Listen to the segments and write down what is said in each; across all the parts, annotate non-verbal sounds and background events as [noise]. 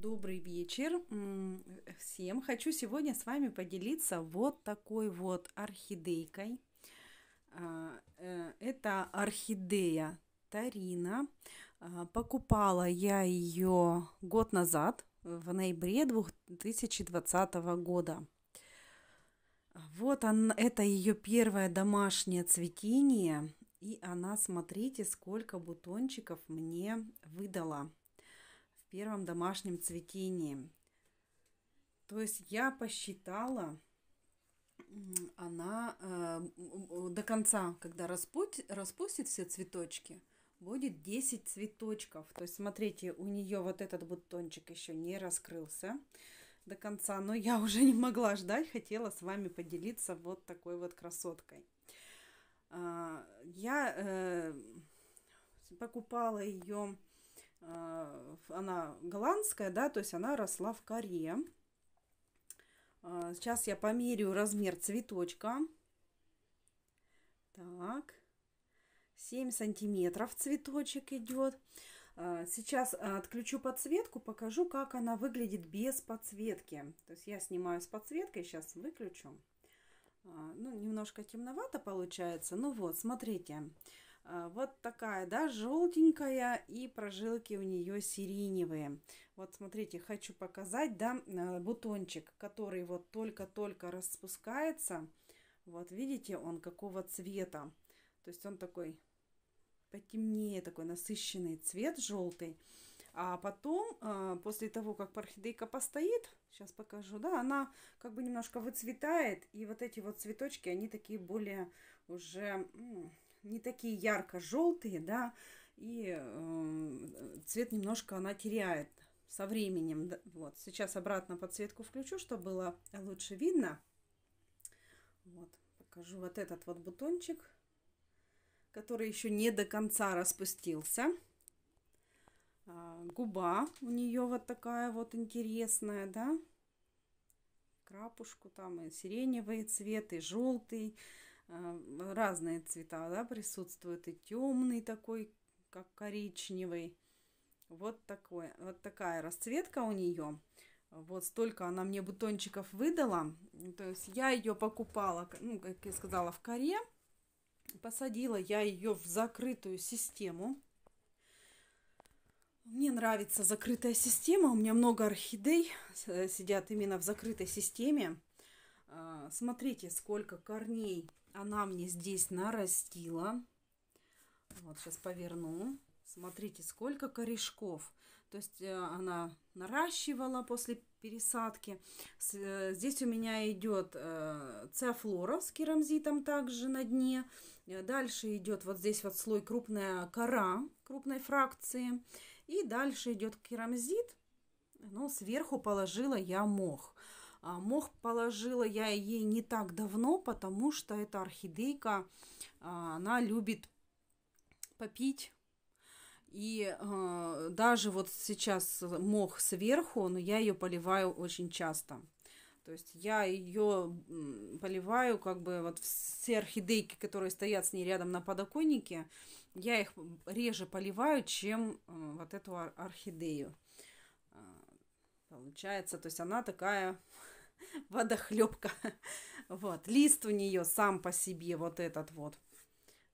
Добрый вечер всем. Хочу сегодня с вами поделиться вот такой вот орхидейкой. А, э, это орхидея Тарина. А, покупала я ее год назад, в ноябре 2020 года. Вот она, это ее первое домашнее цветение. И она, смотрите, сколько бутончиков мне выдала первом домашнем цветении. То есть я посчитала, она э, до конца, когда распуть, распустит все цветочки, будет 10 цветочков. То есть, смотрите, у нее вот этот бутончик еще не раскрылся до конца, но я [laughs] уже не могла ждать, хотела с вами поделиться вот такой вот красоткой. А, я э, покупала ее а, она голландская, да, то есть она росла в коре. А, сейчас я померю размер цветочка. Так, 7 сантиметров цветочек идет. А, сейчас отключу подсветку, покажу, как она выглядит без подсветки. То есть я снимаю с подсветкой, сейчас выключу. Ну, немножко темновато получается. Ну вот, смотрите. Смотрите а, вот такая, да, желтенькая, и прожилки у нее сиреневые. Вот смотрите, хочу показать, да, а, бутончик, который вот только-только распускается. Вот видите, он какого цвета. То есть он такой потемнее, такой насыщенный цвет желтый. А потом, а, после того, как орхидейка постоит, сейчас покажу, да, она как бы немножко выцветает, и вот эти вот цветочки, они такие более уже не такие ярко-желтые, да, и э, цвет немножко она теряет со временем. вот, сейчас обратно подсветку включу, чтобы было лучше видно. Вот, покажу вот этот вот бутончик, который еще не до конца распустился. А, губа у нее вот такая вот интересная, да, крапушку там и сиреневый цвет, и желтый. Э, разные цвета да, присутствуют. И темный такой, как коричневый. Вот, такой, вот такая расцветка у нее. Вот столько она мне бутончиков выдала. То есть я ее покупала, ну, как я сказала, в коре. Посадила я ее в закрытую систему. Мне нравится закрытая система. У меня много орхидей э, сидят именно в закрытой системе. А, смотрите, сколько корней она мне здесь нарастила. Вот сейчас поверну. Смотрите, сколько корешков. То есть э, она наращивала после пересадки. Э, здесь у меня идет э, цеофлора с керамзитом также на дне. Дальше идет вот здесь вот слой крупная кора крупной фракции. И дальше идет керамзит. ну сверху положила я мох. А, мох положила я ей не так давно, потому что эта орхидейка, а, она любит попить. И э, даже вот сейчас мох сверху, но я ее поливаю очень часто. То есть я ее поливаю, как бы вот все орхидейки, которые стоят с ней рядом на подоконнике, я их реже поливаю, чем вот эту орхидею. Получается, то есть она такая [laughs] водохлебка. Вот. Лист у нее сам по себе вот этот вот.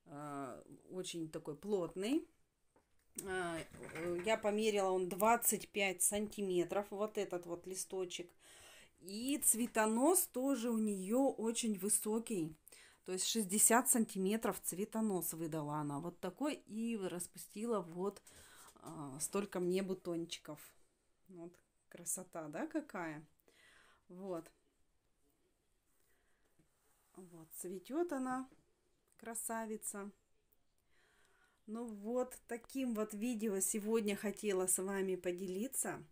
Э, очень такой плотный. Э, э, я померила, он 25 сантиметров, вот этот вот листочек. И цветонос тоже у нее очень высокий. То есть 60 сантиметров цветонос выдала она. Вот такой и распустила вот столько мне бутончиков. Вот красота, да, какая? Вот. Вот, цветет она, красавица. Ну вот таким вот видео сегодня хотела с вами поделиться.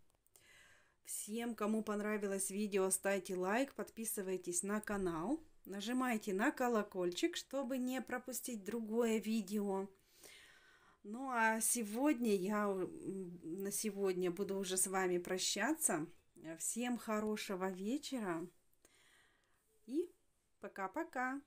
Всем, кому понравилось видео, ставьте лайк, подписывайтесь на канал, нажимайте на колокольчик, чтобы не пропустить другое видео. Ну а сегодня я на сегодня буду уже с вами прощаться. Всем хорошего вечера и пока-пока!